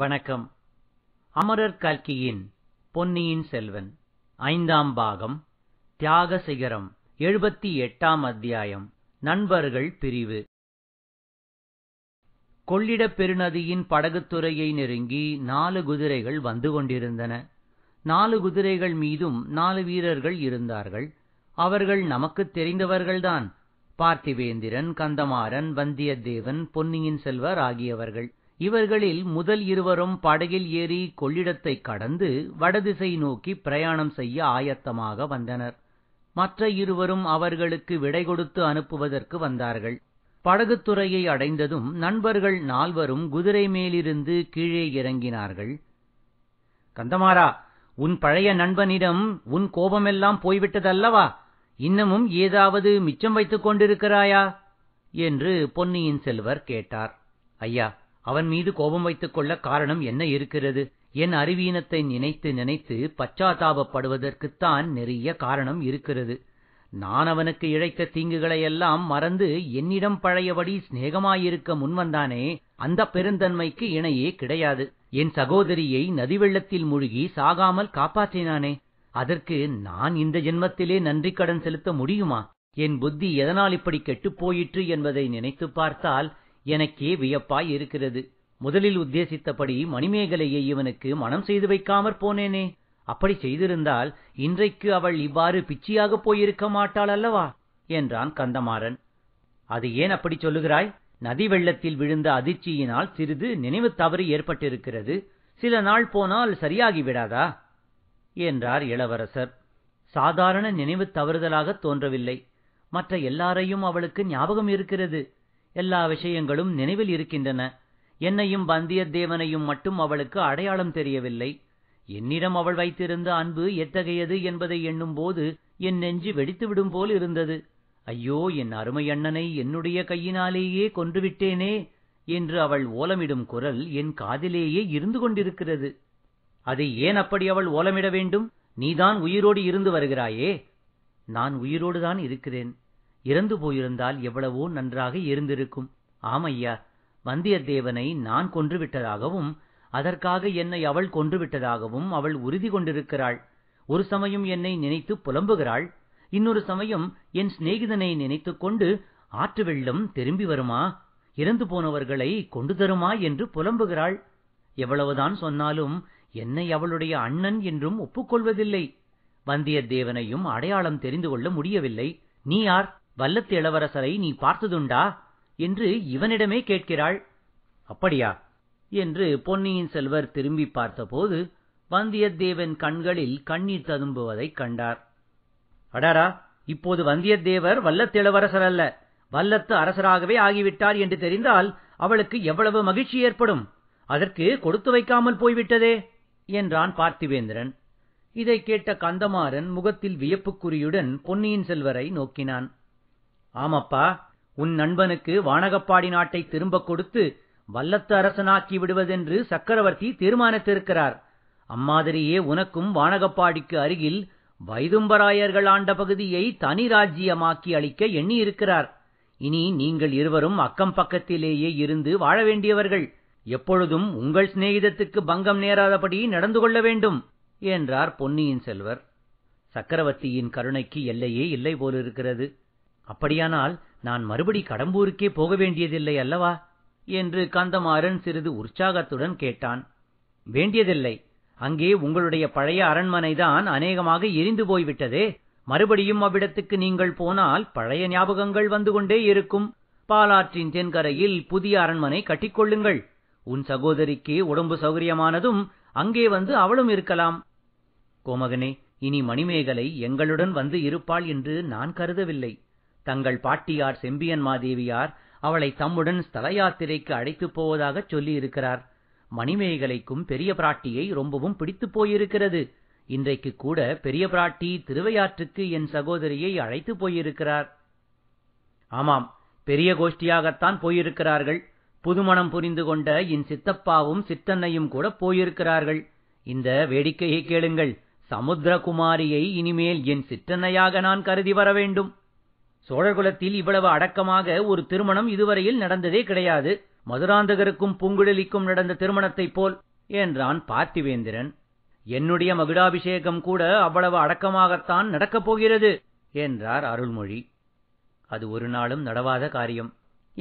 வணக்கம் அமரர் கல்கியின் பொன்னியின் செல்வன் ஐந்தாம் பாகம் தியாக சிகரம் எழுபத்தி எட்டாம் அத்தியாயம் நண்பர்கள் பிரிவு கொள்ளிடப் பெருநதியின் படகுத்துறையை நெருங்கி நாலு குதிரைகள் வந்து கொண்டிருந்தன நாலு குதிரைகள் மீதும் நாலு வீரர்கள் இருந்தார்கள் அவர்கள் நமக்குத் தெரிந்தவர்கள்தான் பார்த்திவேந்திரன் கந்தமாறன் வந்தியத்தேவன் பொன்னியின் செல்வர் ஆகியவர்கள் இவர்களில் முதல் இருவரும் படகில் ஏறி கொள்ளிடத்தைக் கடந்து வடதிசை நோக்கி பிரயாணம் செய்ய ஆயத்தமாக வந்தனர் மற்ற இருவரும் அவர்களுக்கு விடை கொடுத்து அனுப்புவதற்கு வந்தார்கள் படகுத்துறையை துறையை அடைந்ததும் நண்பர்கள் நால்வரும் குதிரை மேலிருந்து கீழே இறங்கினார்கள் கந்தமாறா உன் பழைய நண்பனிடம் உன் கோபமெல்லாம் போய்விட்டதல்லவா இன்னமும் ஏதாவது மிச்சம் வைத்துக் கொண்டிருக்கிறாயா என்று பொன்னியின் செல்வர் கேட்டார் ஐயா அவன் மீது கோபம் வைத்துக் கொள்ள காரணம் என்ன இருக்கிறது என் அறிவீனத்தை நினைத்து நினைத்து பச்சாதாபப்படுவதற்குத்தான் நிறைய காரணம் இருக்கிறது நான் அவனுக்கு இழைத்த தீங்குகளையெல்லாம் மறந்து என்னிடம் பழையபடி சிநேகமாயிருக்க முன்வந்தானே அந்த பெருந்தன்மைக்கு இணையே கிடையாது என் சகோதரியை நதிவெள்ளத்தில் மூழ்கி சாகாமல் காப்பாற்றினானே அதற்கு நான் இந்த ஜென்மத்திலே நன்றி கடன் செலுத்த முடியுமா என் புத்தி எதனால் இப்படி கெட்டுப் போயிற்று என்பதை நினைத்துப் பார்த்தால் எனக்கே வியப்பாய் இருக்கிறது முதலில் உத்தேசித்தபடி மணிமேகலையை இவனுக்கு மனம் செய்து வைக்காமற் போனேனே அப்படி செய்திருந்தால் இன்றைக்கு அவள் இவ்வாறு பிச்சியாகப் போயிருக்க மாட்டாள் அல்லவா என்றான் கந்தமாறன் அது ஏன் அப்படி சொல்லுகிறாய் நதி வெள்ளத்தில் விழுந்த அதிர்ச்சியினால் சிறிது நினைவு தவறு ஏற்பட்டிருக்கிறது சில நாள் போனால் சரியாகி விடாதா என்றார் இளவரசர் சாதாரண நினைவு தவறுதலாக தோன்றவில்லை மற்ற எல்லாரையும் அவளுக்கு ஞாபகம் இருக்கிறது எல்லா விஷயங்களும் நினைவில் இருக்கின்றன என்னையும் வந்தியத்தேவனையும் மட்டும் அவளுக்கு அடையாளம் தெரியவில்லை என்னிடம் அவள் வைத்திருந்த அன்பு எத்தகையது என்பதை எண்ணும்போது என் நெஞ்சு வெடித்துவிடும் போல் இருந்தது ஐயோ என் அருமை அண்ணனை என்னுடைய கையினாலேயே கொன்றுவிட்டேனே என்று அவள் ஓலமிடும் குரல் என் காதிலேயே இருந்து கொண்டிருக்கிறது அதை ஏன் அப்படி அவள் ஓலமிட வேண்டும் நீதான் உயிரோடு இருந்து வருகிறாயே நான் உயிரோடுதான் இருக்கிறேன் இறந்து போயிருந்தால் எவ்வளவோ நன்றாக இருந்திருக்கும் ஆமையா வந்தியத்தேவனை நான் கொன்றுவிட்டதாகவும் அதற்காக என்னை அவள் கொன்றுவிட்டதாகவும் அவள் உறுதி கொண்டிருக்கிறாள் ஒரு சமயம் என்னை நினைத்து புலம்புகிறாள் இன்னொரு சமயம் என் சிநேகிதனை நினைத்துக் கொண்டு ஆற்று வெள்ளம் திரும்பி வருமா இறந்து போனவர்களை கொண்டு தருமா என்று புலம்புகிறாள் எவ்வளவுதான் சொன்னாலும் என்னை அவளுடைய அண்ணன் என்றும் ஒப்புக்கொள்வதில்லை வந்தியத்தேவனையும் அடையாளம் தெரிந்து கொள்ள முடியவில்லை நீ யார் வல்லத்து இளவரசரை நீ பார்த்ததுண்டா என்று இவனிடமே கேட்கிறாள் அப்படியா என்று பொன்னியின் செல்வர் திரும்பி பார்த்தபோது வந்தியத்தேவன் கண்களில் கண்ணீர் ததும்புவதைக் கண்டார் அடாரா இப்போது வந்தியத்தேவர் வல்லத்து அல்ல வல்லத்து அரசராகவே ஆகிவிட்டார் என்று தெரிந்தால் அவளுக்கு எவ்வளவு மகிழ்ச்சி ஏற்படும் அதற்கு கொடுத்து வைக்காமல் போய்விட்டதே என்றான் பார்த்திவேந்திரன் இதைக் கேட்ட கந்தமாறன் முகத்தில் வியப்புக்குறியுடன் பொன்னியின் செல்வரை நோக்கினான் ஆமப்பா உன் நண்பனுக்கு வானகப்பாடி நாட்டை திரும்பக் கொடுத்து வல்லத்து அரசனாக்கி விடுவதென்று சக்கரவர்த்தி தீர்மானித்திருக்கிறார் அம்மாதிரியே உனக்கும் வானகப்பாடிக்கு அருகில் வைதும்பராயர்கள் ஆண்ட பகுதியை தனி ராஜ்யமாக்கி அளிக்க எண்ணியிருக்கிறார் இனி நீங்கள் இருவரும் அக்கம் பக்கத்திலேயே இருந்து வாழ வேண்டியவர்கள் எப்பொழுதும் உங்கள் சிநேகிதத்துக்கு பங்கம் நேராதபடி நடந்து கொள்ள வேண்டும் என்றார் பொன்னியின் செல்வர் சக்கரவர்த்தியின் கருணைக்கு எல்லையே இல்லை போலிருக்கிறது அப்படியானால் நான் மறுபடி கடம்பூருக்கே போக வேண்டியதில்லை அல்லவா என்று கந்தமாறன் சிறிது உற்சாகத்துடன் கேட்டான் வேண்டியதில்லை அங்கே உங்களுடைய பழைய அரண்மனைதான் அநேகமாக எரிந்து போய்விட்டதே மறுபடியும் அவ்விடத்துக்கு நீங்கள் போனால் பழைய ஞாபகங்கள் வந்து கொண்டே இருக்கும் பாலாற்றின் தென்கரையில் புதிய அரண்மனை கட்டிக்கொள்ளுங்கள் உன் சகோதரிக்கு உடம்பு சௌகரியமானதும் அங்கே வந்து அவளும் இருக்கலாம் கோமகனே இனி மணிமேகலை எங்களுடன் வந்து இருப்பாள் என்று நான் கருதவில்லை தங்கள் பாட்டியார் செம்பியன் மாதேவியார் அவளை தம்முடன் ஸ்தல யாத்திரைக்கு அழைத்துப் போவதாகச் சொல்லியிருக்கிறார் மணிமேகலைக்கும் பெரிய பிராட்டியை ரொம்பவும் பிடித்துப் போயிருக்கிறது இன்றைக்கு கூட பெரிய பிராட்டி திருவையாற்றுக்கு என் சகோதரியை அழைத்துப் போயிருக்கிறார் ஆமாம் பெரிய கோஷ்டியாகத்தான் போயிருக்கிறார்கள் புதுமணம் புரிந்து கொண்ட என் சித்தப்பாவும் சித்தன்னையும் கூட போயிருக்கிறார்கள் இந்த வேடிக்கையை கேளுங்கள் சமுத்திரகுமாரியை இனிமேல் என் சிற்றன்னையாக நான் கருதி வர வேண்டும் சோழர்குலத்தில் இவ்வளவு அடக்கமாக ஒரு திருமணம் இதுவரையில் நடந்ததே கிடையாது மதுராந்தகருக்கும் பூங்குழலிக்கும் நடந்த திருமணத்தைப் போல் என்றான் பார்த்திவேந்திரன் என்னுடைய மகுடாபிஷேகம் கூட அவ்வளவு அடக்கமாகத்தான் நடக்கப் போகிறது என்றார் அருள்மொழி அது ஒரு நாளும் நடவாத காரியம்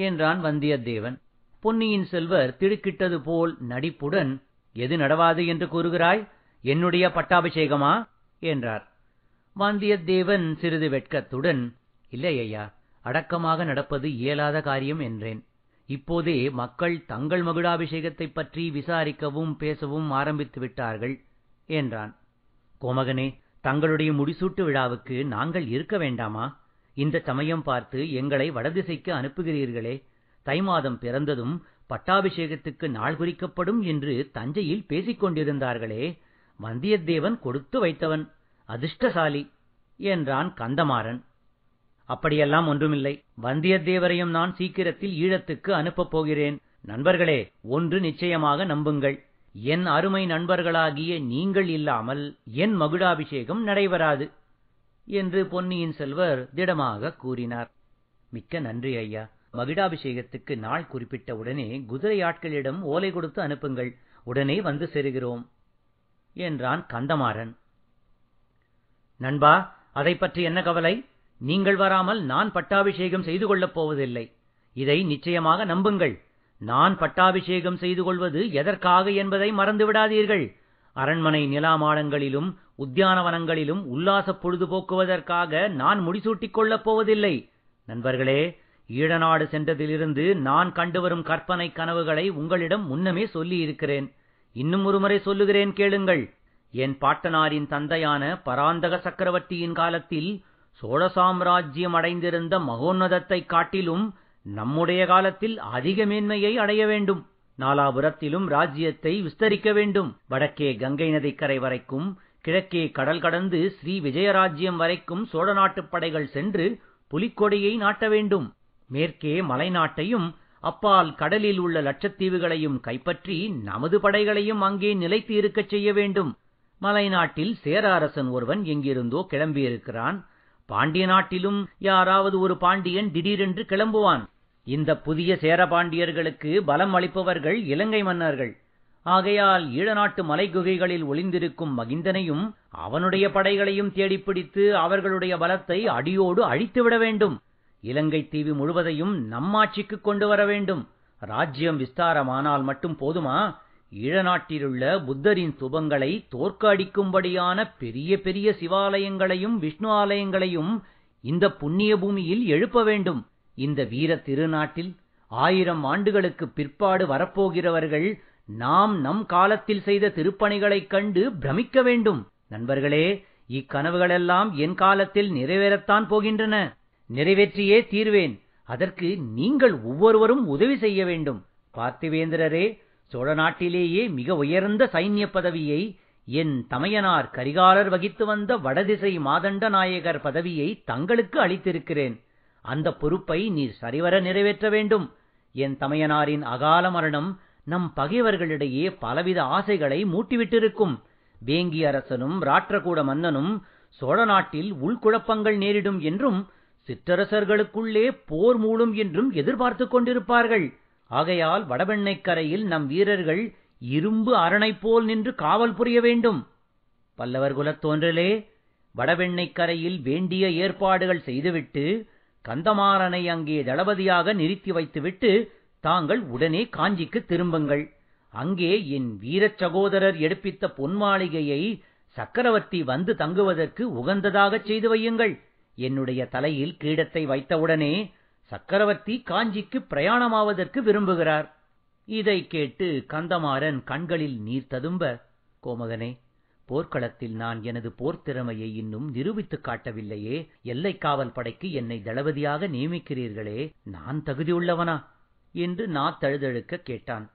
என்றான் வந்தியத்தேவன் பொன்னியின் செல்வர் திடுக்கிட்டது போல் நடிப்புடன் எது நடவாது என்று கூறுகிறாய் என்னுடைய பட்டாபிஷேகமா என்றார் வந்தியத்தேவன் சிறிது வெட்கத்துடன் இல்லை ஐயா அடக்கமாக நடப்பது இயலாத காரியம் என்றேன் இப்போதே மக்கள் தங்கள் மகுடாபிஷேகத்தைப் பற்றி விசாரிக்கவும் பேசவும் ஆரம்பித்து விட்டார்கள் என்றான் கோமகனே தங்களுடைய முடிசூட்டு விழாவுக்கு நாங்கள் இருக்க வேண்டாமா இந்த சமயம் பார்த்து எங்களை வடதிசைக்கு அனுப்புகிறீர்களே தை மாதம் பிறந்ததும் பட்டாபிஷேகத்துக்கு நாள் குறிக்கப்படும் என்று தஞ்சையில் பேசிக் கொண்டிருந்தார்களே வந்தியத்தேவன் கொடுத்து வைத்தவன் அதிர்ஷ்டசாலி என்றான் கந்தமாறன் அப்படியெல்லாம் ஒன்றுமில்லை வந்தியத்தேவரையும் நான் சீக்கிரத்தில் ஈழத்துக்கு அனுப்பப் போகிறேன் நண்பர்களே ஒன்று நிச்சயமாக நம்புங்கள் என் அருமை நண்பர்களாகிய நீங்கள் இல்லாமல் என் மகுடாபிஷேகம் நடைபெறாது என்று பொன்னியின் செல்வர் திடமாக கூறினார் மிக்க நன்றி ஐயா மகிடாபிஷேகத்துக்கு நாள் குறிப்பிட்ட உடனே குதிரை ஆட்களிடம் ஓலை கொடுத்து அனுப்புங்கள் உடனே வந்து சேருகிறோம் என்றான் கந்தமாறன் நண்பா அதை பற்றி என்ன கவலை நீங்கள் வராமல் நான் பட்டாபிஷேகம் செய்து கொள்ளப் போவதில்லை இதை நிச்சயமாக நம்புங்கள் நான் பட்டாபிஷேகம் செய்து கொள்வது எதற்காக என்பதை மறந்துவிடாதீர்கள் அரண்மனை நிலாமாடங்களிலும் உத்தியானவனங்களிலும் உல்லாச பொழுதுபோக்குவதற்காக நான் முடிசூட்டிக் கொள்ளப் போவதில்லை நண்பர்களே ஈழநாடு சென்றதிலிருந்து நான் கண்டுவரும் கற்பனை கனவுகளை உங்களிடம் முன்னமே சொல்லியிருக்கிறேன் இன்னும் ஒருமுறை சொல்லுகிறேன் கேளுங்கள் என் பாட்டனாரின் தந்தையான பராந்தக சக்கரவர்த்தியின் காலத்தில் சோழ சாம்ராஜ்யம் அடைந்திருந்த மகோன்னதத்தைக் காட்டிலும் நம்முடைய காலத்தில் அதிக மேன்மையை அடைய வேண்டும் நாலாபுரத்திலும் ராஜ்யத்தை விஸ்தரிக்க வேண்டும் வடக்கே கங்கை நதிக்கரை வரைக்கும் கிழக்கே கடல் கடந்து ஸ்ரீ விஜயராஜ்யம் வரைக்கும் சோழ நாட்டுப் படைகள் சென்று புலிக்கொடியை நாட்ட வேண்டும் மேற்கே மலைநாட்டையும் அப்பால் கடலில் உள்ள லட்சத்தீவுகளையும் கைப்பற்றி நமது படைகளையும் அங்கே நிலைத்து இருக்கச் செய்ய வேண்டும் மலைநாட்டில் சேர அரசன் ஒருவன் எங்கிருந்தோ கிளம்பியிருக்கிறான் பாண்டிய நாட்டிலும் யாராவது ஒரு பாண்டியன் திடீரென்று கிளம்புவான் இந்த புதிய சேரபாண்டியர்களுக்கு பலம் அளிப்பவர்கள் இலங்கை மன்னர்கள் ஆகையால் ஈழநாட்டு மலைக்குகைகளில் ஒளிந்திருக்கும் மகிந்தனையும் அவனுடைய படைகளையும் தேடிப்பிடித்து அவர்களுடைய பலத்தை அடியோடு அழித்துவிட வேண்டும் இலங்கை தீவு முழுவதையும் நம்மாட்சிக்கு கொண்டு வர வேண்டும் ராஜ்யம் விஸ்தாரமானால் மட்டும் போதுமா ஈழநாட்டிலுள்ள புத்தரின் சுபங்களை தோற்கடிக்கும்படியான பெரிய பெரிய சிவாலயங்களையும் விஷ்ணு ஆலயங்களையும் இந்த புண்ணிய பூமியில் எழுப்ப வேண்டும் இந்த வீர திருநாட்டில் ஆயிரம் ஆண்டுகளுக்கு பிற்பாடு வரப்போகிறவர்கள் நாம் நம் காலத்தில் செய்த திருப்பணிகளைக் கண்டு பிரமிக்க வேண்டும் நண்பர்களே இக்கனவுகளெல்லாம் என் காலத்தில் நிறைவேறத்தான் போகின்றன நிறைவேற்றியே தீர்வேன் அதற்கு நீங்கள் ஒவ்வொருவரும் உதவி செய்ய வேண்டும் பார்த்திவேந்திரரே சோழ நாட்டிலேயே மிக உயர்ந்த சைன்ய பதவியை என் தமையனார் கரிகாலர் வகித்து வந்த வடதிசை மாதண்ட நாயகர் பதவியை தங்களுக்கு அளித்திருக்கிறேன் அந்த பொறுப்பை நீர் சரிவர நிறைவேற்ற வேண்டும் என் தமையனாரின் அகால மரணம் நம் பகைவர்களிடையே பலவித ஆசைகளை மூட்டிவிட்டிருக்கும் வேங்கி அரசனும் ராற்றகூட மன்னனும் சோழ நாட்டில் உள்குழப்பங்கள் நேரிடும் என்றும் சிற்றரசர்களுக்குள்ளே போர் மூளும் என்றும் எதிர்பார்த்துக் கொண்டிருப்பார்கள் ஆகையால் கரையில் நம் வீரர்கள் இரும்பு அரணைப் போல் நின்று காவல் புரிய வேண்டும் பல்லவர் குலத்தோன்றலே வடபெண்ணைக்கரையில் வேண்டிய ஏற்பாடுகள் செய்துவிட்டு கந்தமாறனை அங்கே தளபதியாக நிறுத்தி வைத்துவிட்டு தாங்கள் உடனே காஞ்சிக்கு திரும்புங்கள் அங்கே என் வீரச் சகோதரர் எடுப்பித்த பொன் மாளிகையை சக்கரவர்த்தி வந்து தங்குவதற்கு உகந்ததாகச் செய்து வையுங்கள் என்னுடைய தலையில் கீடத்தை வைத்தவுடனே சக்கரவர்த்தி காஞ்சிக்கு பிரயாணமாவதற்கு விரும்புகிறார் இதை கேட்டு கந்தமாறன் கண்களில் நீர் ததும்ப கோமகனே போர்க்களத்தில் நான் எனது போர்த்திறமையை இன்னும் நிரூபித்துக் காட்டவில்லையே எல்லைக் காவல் படைக்கு என்னை தளபதியாக நியமிக்கிறீர்களே நான் தகுதியுள்ளவனா என்று தழுதழுக்க கேட்டான்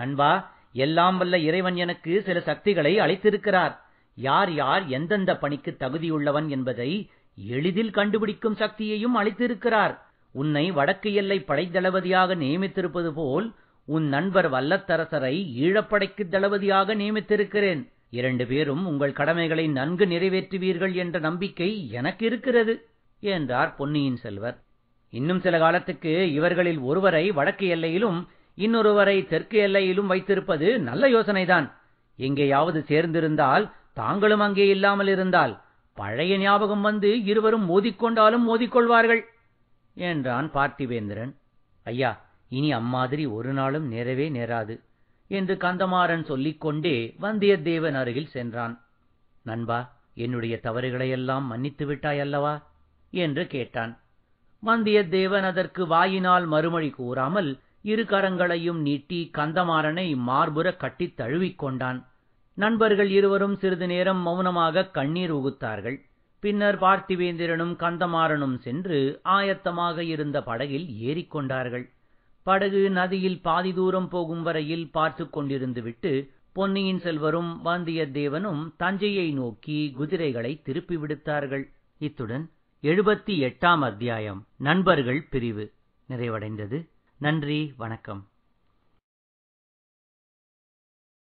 நண்பா எல்லாம் வல்ல இறைவன் எனக்கு சில சக்திகளை அளித்திருக்கிறார் யார் யார் எந்தெந்த பணிக்கு தகுதியுள்ளவன் என்பதை எளிதில் கண்டுபிடிக்கும் சக்தியையும் அளித்திருக்கிறார் உன்னை வடக்கு எல்லை படைத்தளபதியாக நியமித்திருப்பது போல் உன் நண்பர் வல்லத்தரசரை ஈழப்படைக்கு தளபதியாக நியமித்திருக்கிறேன் இரண்டு பேரும் உங்கள் கடமைகளை நன்கு நிறைவேற்றுவீர்கள் என்ற நம்பிக்கை எனக்கு இருக்கிறது என்றார் பொன்னியின் செல்வர் இன்னும் சில காலத்துக்கு இவர்களில் ஒருவரை வடக்கு எல்லையிலும் இன்னொருவரை தெற்கு எல்லையிலும் வைத்திருப்பது நல்ல யோசனைதான் எங்கேயாவது சேர்ந்திருந்தால் தாங்களும் அங்கே இல்லாமல் இருந்தால் பழைய ஞாபகம் வந்து இருவரும் மோதிக்கொண்டாலும் மோதிக்கொள்வார்கள் என்றான் பார்த்திவேந்திரன் ஐயா இனி அம்மாதிரி ஒரு நாளும் நேரவே நேராது என்று கந்தமாறன் சொல்லிக்கொண்டே வந்தியத்தேவன் அருகில் சென்றான் நண்பா என்னுடைய தவறுகளையெல்லாம் மன்னித்து விட்டாய் அல்லவா என்று கேட்டான் வந்தியத்தேவன் அதற்கு வாயினால் மறுமொழி கூறாமல் இரு கரங்களையும் நீட்டி கந்தமாறனை மார்புற கட்டித் தழுவிக் கொண்டான் நண்பர்கள் இருவரும் சிறிது நேரம் மௌனமாக கண்ணீர் உகுத்தார்கள் பின்னர் பார்த்திவேந்திரனும் கந்தமாறனும் சென்று ஆயத்தமாக இருந்த படகில் ஏறிக்கொண்டார்கள் படகு நதியில் பாதி தூரம் போகும் வரையில் பார்த்து கொண்டிருந்து விட்டு பொன்னியின் செல்வரும் வந்தியத்தேவனும் தஞ்சையை நோக்கி குதிரைகளை திருப்பி விடுத்தார்கள் இத்துடன் எழுபத்தி எட்டாம் அத்தியாயம் நண்பர்கள் பிரிவு நிறைவடைந்தது நன்றி வணக்கம்